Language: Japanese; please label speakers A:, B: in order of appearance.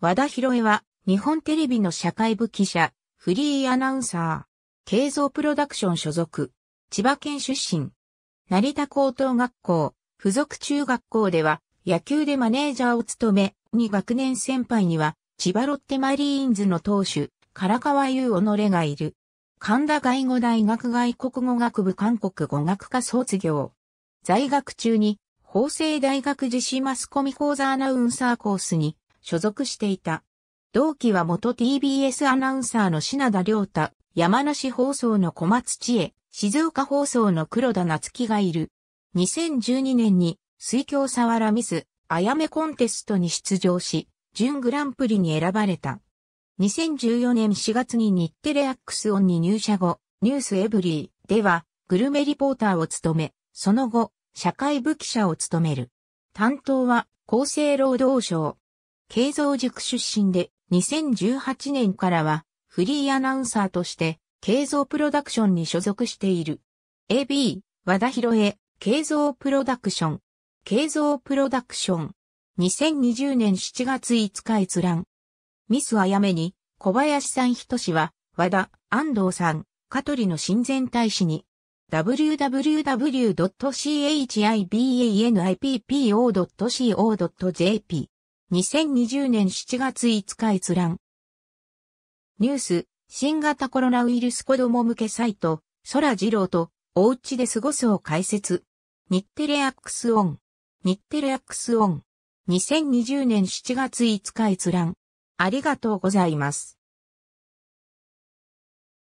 A: 和
B: 田博恵は、日本テレビの社会部記者、フリーアナウンサー、経像プロダクション所属、千葉県出身、成田高等学校、付属中学校では、野球でマネージャーを務め、2学年先輩には、千葉ロッテマリーンズの投手、唐川優己がいる。神田外語大学外国語学部韓国語学科卒業。在学中に、法政大学自治マスコミ講座アナウンサーコースに所属していた。同期は元 TBS アナウンサーの品田良太、山梨放送の小松千恵、静岡放送の黒田夏樹がいる。2012年に水郷沢らミス、あやめコンテストに出場し、準グランプリに選ばれた。2014年4月に日テレアックスオンに入社後、ニュースエブリーではグルメリポーターを務め、その後、社会部記者を務める。担当は厚生労働省、慶造塾出身で、2018年からは、フリーアナウンサーとして、慶造プロダクションに所属している。AB、和田博恵、慶造プロダクション。慶造プロダクション。2020年7月5日閲覧。ミスあやめに、小林さん人しは、和田、安藤さん、香取の親善大使に、www.chibaniippo.co.jp 2020年7月5日閲覧。ニュース、新型コロナウイルス子供向けサイト、空二郎と、おうちで過ごすを解説。日テレアックスオン。日テレアックスオン。2020年7月5日閲覧。
A: ありがとうございます。